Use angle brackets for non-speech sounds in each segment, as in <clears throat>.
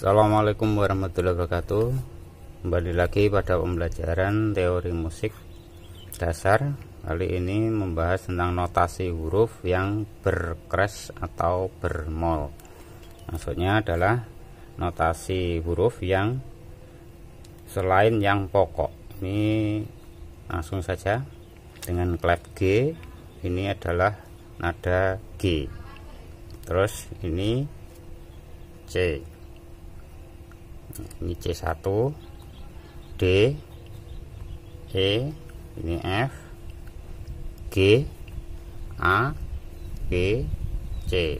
Assalamualaikum warahmatullahi wabarakatuh Kembali lagi pada pembelajaran teori musik dasar Kali ini membahas tentang notasi huruf yang berkres atau bermol Maksudnya adalah notasi huruf yang selain yang pokok Ini langsung saja dengan klep G Ini adalah nada G Terus ini C ini C1 D E ini F G A B, C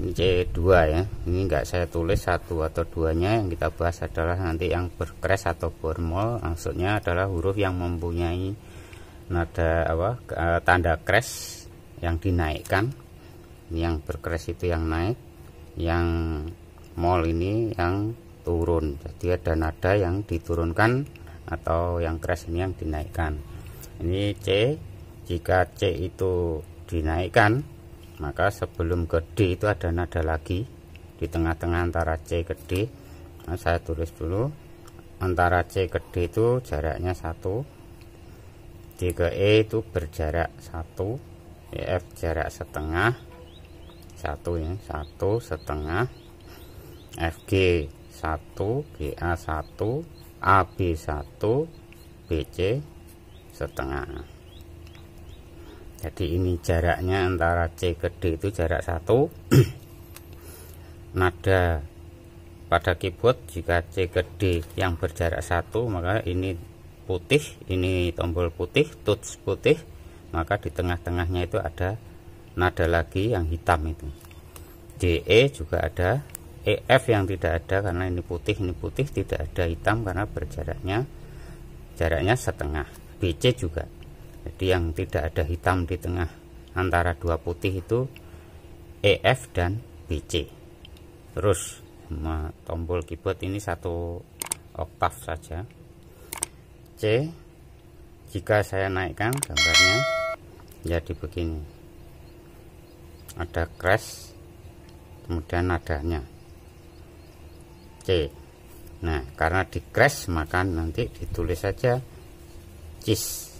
ini C2 ya ini enggak saya tulis satu atau duanya yang kita bahas adalah nanti yang berkres atau bermol maksudnya adalah huruf yang mempunyai nada apa eh, tanda kres yang dinaikkan ini yang berkres itu yang naik yang mall ini yang turun jadi ada nada yang diturunkan atau yang crash ini yang dinaikkan ini C jika C itu dinaikkan maka sebelum ke D itu ada nada lagi di tengah-tengah antara C ke D nah, saya tulis dulu antara C ke D itu jaraknya 1 D ke E itu berjarak 1 e F jarak setengah satu ya satu setengah FG satu BA 1 AB 1 BC setengah jadi ini jaraknya antara C ke D itu jarak satu <clears throat> nada pada keyboard jika C ke D yang berjarak satu maka ini putih ini tombol putih touch putih maka di tengah-tengahnya itu ada nada lagi yang hitam itu DE juga ada EF yang tidak ada karena ini putih ini putih tidak ada hitam karena berjaraknya jaraknya setengah BC juga jadi yang tidak ada hitam di tengah antara dua putih itu EF dan BC terus tombol keyboard ini satu oktav saja C jika saya naikkan gambarnya jadi begini ada crash kemudian nadanya C nah karena di crash maka nanti ditulis saja cis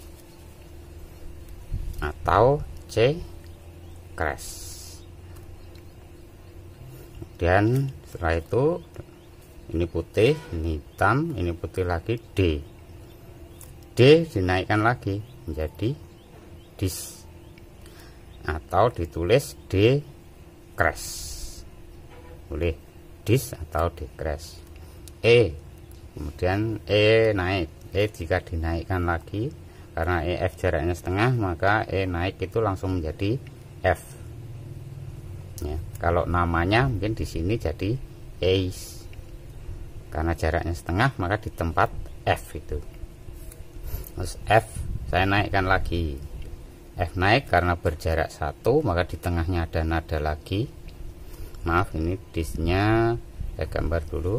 atau C crash kemudian setelah itu ini putih, ini hitam, ini putih lagi D D dinaikkan lagi menjadi dis atau ditulis decrease boleh dis atau decrease e kemudian e naik e jika dinaikkan lagi karena ef jaraknya setengah maka e naik itu langsung menjadi f ya, kalau namanya mungkin di sini jadi ace karena jaraknya setengah maka di tempat f itu terus f saya naikkan lagi F eh, naik karena berjarak satu maka di tengahnya ada nada lagi maaf ini disnya saya gambar dulu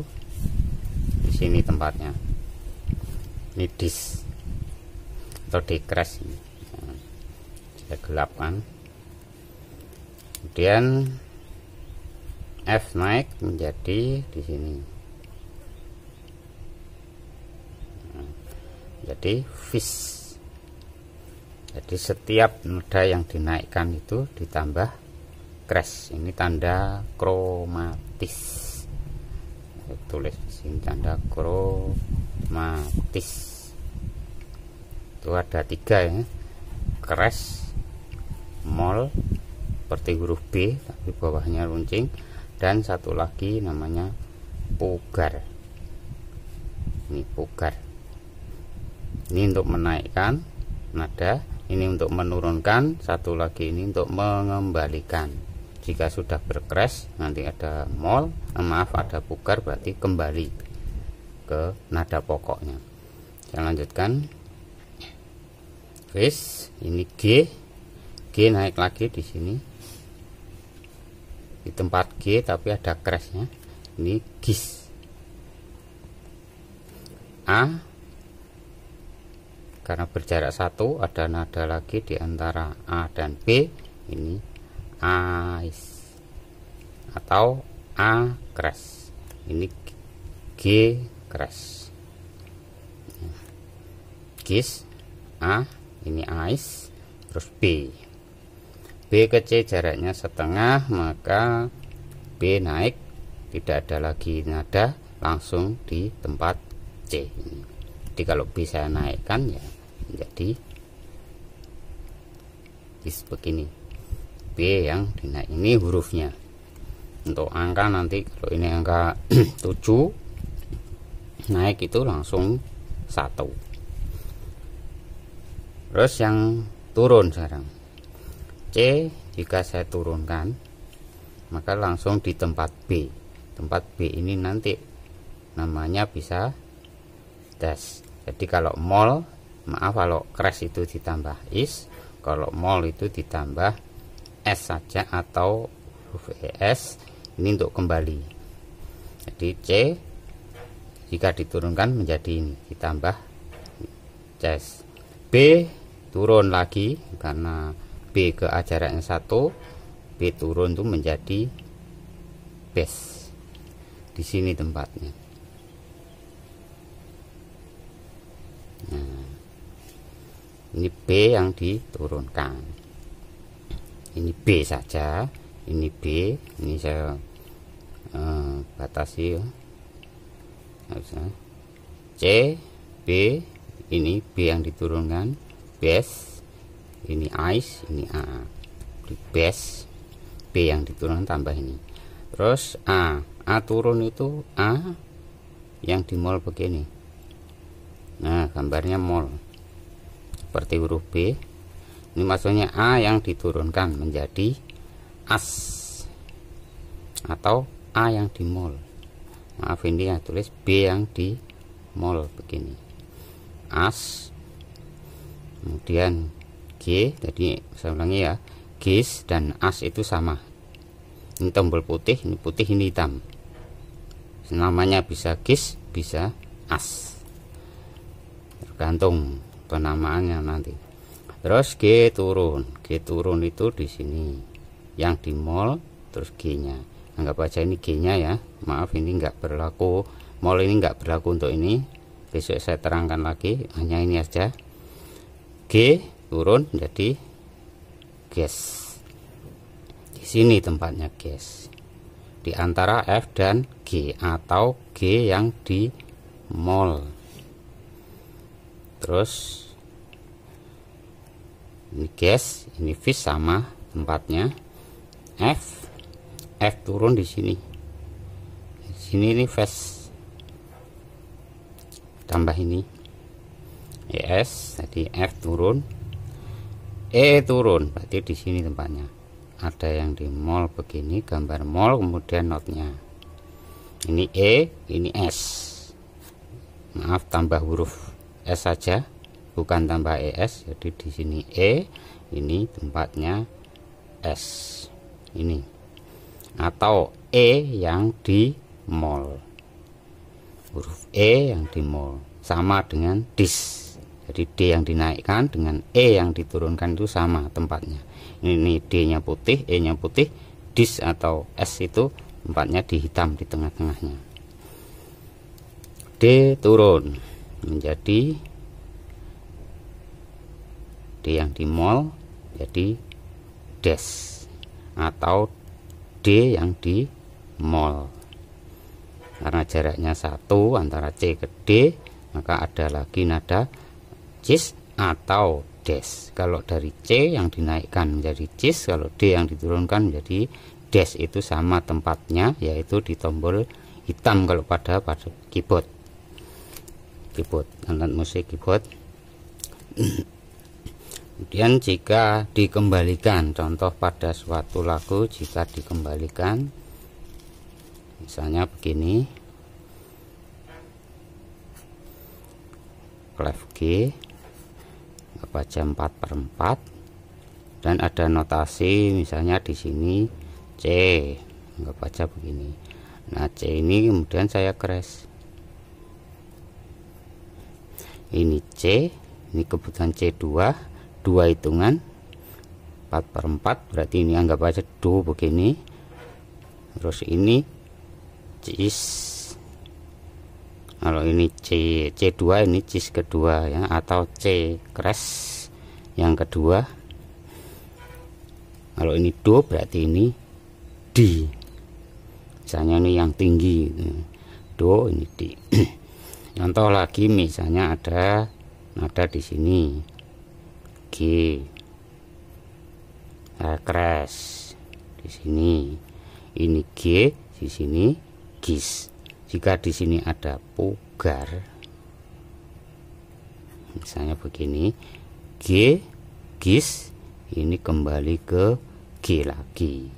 di sini tempatnya ini dis atau decrease ini saya gelapkan kemudian F naik menjadi di sini nah, jadi fish jadi setiap noda yang dinaikkan itu ditambah crash ini tanda kromatis Saya tulis di sini tanda kromatis itu ada tiga ya crash mol seperti huruf B tapi bawahnya runcing dan satu lagi namanya pugar ini pugar ini untuk menaikkan nada ini untuk menurunkan satu lagi ini untuk mengembalikan jika sudah berkres nanti ada mol eh, maaf ada pugar berarti kembali ke nada pokoknya saya lanjutkan wis ini G G naik lagi di sini di tempat G tapi ada crashnya ini gis A karena berjarak satu ada nada lagi di antara A dan B ini Ais atau A crash ini G crash Gis A ini Ais terus B B ke C jaraknya setengah maka B naik tidak ada lagi nada langsung di tempat C ini jadi kalau bisa naikkan ya jadi is begini B yang dinaik ini hurufnya untuk angka nanti kalau ini angka 7 <clears throat> naik itu langsung satu terus yang turun sekarang C jika saya turunkan maka langsung di tempat B tempat B ini nanti namanya bisa jadi kalau mol, maaf kalau crash itu ditambah is kalau mol itu ditambah s saja atau huruf es ini untuk kembali jadi c jika diturunkan menjadi ini ditambah ces. b turun lagi karena b ke ajaran yang satu b turun itu menjadi base di sini tempatnya ini B yang diturunkan ini B saja ini B ini saya eh, batasi ya eh. C B ini B yang diturunkan base ini ice ini A di base B yang diturunkan tambah ini terus A A turun itu A yang di mall begini nah gambarnya mall seperti huruf B ini maksudnya A yang diturunkan menjadi as atau A yang di dimol maaf ini ya tulis B yang di dimol begini as kemudian G jadi saya ulangi ya Gis dan as itu sama ini tombol putih ini putih ini hitam namanya bisa gis bisa as tergantung penamaannya nanti terus G turun G turun itu di sini yang di mall terus G nya anggap aja ini G nya ya maaf ini nggak berlaku mall ini nggak berlaku untuk ini besok saya terangkan lagi hanya ini aja G turun jadi gas di sini tempatnya gas di antara F dan G atau G yang di mall terus ini gas ini fish sama tempatnya F F turun di sini di sini ini face tambah ini ES jadi F turun E turun berarti di sini tempatnya ada yang di mall begini gambar mall kemudian notnya ini E ini S maaf tambah huruf S saja bukan tambah es jadi di sini e ini tempatnya s ini atau e yang di mol huruf e yang di mol sama dengan dis jadi d yang dinaikkan dengan e yang diturunkan itu sama tempatnya ini d nya putih e nya putih dis atau s itu tempatnya di hitam di tengah-tengahnya d turun menjadi D yang di mall, jadi des atau D yang di mall. karena jaraknya satu antara C ke D maka ada lagi nada cis atau des kalau dari C yang dinaikkan menjadi cis kalau D yang diturunkan menjadi des itu sama tempatnya yaitu di tombol hitam kalau pada pada keyboard keyboard alat musik keyboard <clears throat> Kemudian jika dikembalikan, contoh pada suatu lagu jika dikembalikan, misalnya begini, clef G, jam 4 per 4 dan ada notasi misalnya di sini C nggak baca begini nah C ini kemudian saya crash ini C ini kebutuhan C2 dua hitungan 4 per 4 berarti ini anggap aja do begini terus ini cis kalau ini C C2 ini cis kedua ya atau C kres yang kedua kalau ini do berarti ini D misalnya ini yang tinggi gitu. do ini D <clears throat> contoh lagi misalnya ada nada di sini G, uh, crash di sini ini G di sini gis jika di sini ada pugar misalnya begini G gis ini kembali ke G lagi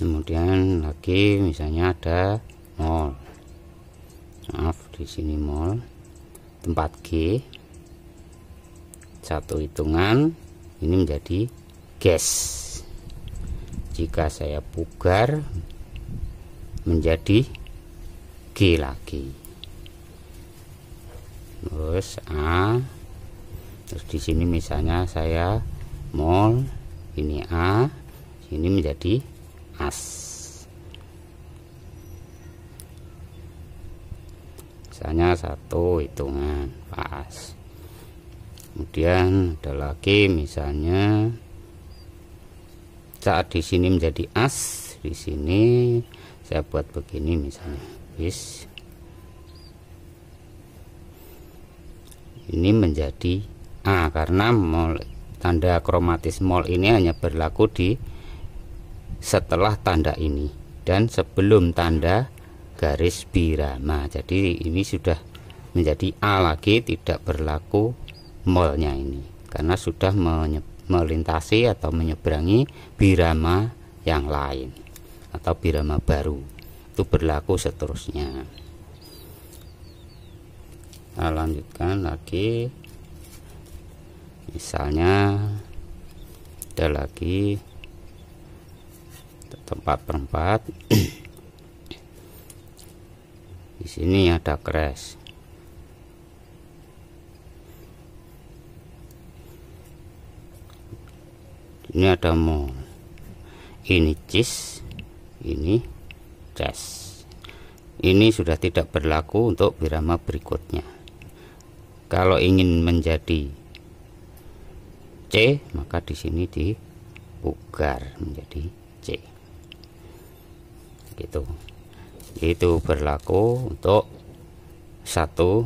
kemudian lagi misalnya ada nol maaf di sini nol tempat G satu hitungan ini menjadi gas jika saya pugar menjadi G lagi terus A terus di sini misalnya saya mol ini A ini menjadi as misalnya satu hitungan pas kemudian ada lagi misalnya saat di sini menjadi as di sini saya buat begini misalnya bis ini menjadi A karena mol, tanda kromatis mol ini hanya berlaku di setelah tanda ini dan sebelum tanda garis birama jadi ini sudah menjadi A lagi tidak berlaku Molnya ini karena sudah melintasi atau menyeberangi birama yang lain atau birama baru itu berlaku seterusnya kita lanjutkan lagi misalnya ada lagi tempat perempat <clears throat> di sini ada crash ini ada mol, ini cis, ini cas ini sudah tidak berlaku untuk birama berikutnya kalau ingin menjadi C maka di sini dipugar menjadi C gitu itu berlaku untuk satu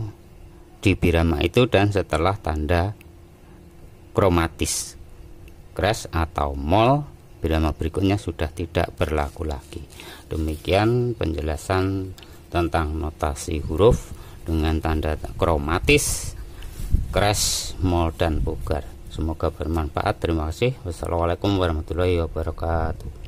di birama itu dan setelah tanda kromatis Kres atau mall bila berikutnya sudah tidak berlaku lagi. Demikian penjelasan tentang notasi huruf dengan tanda kromatis, Kres, mall, dan bugar. Semoga bermanfaat. Terima kasih. Wassalamualaikum warahmatullahi wabarakatuh.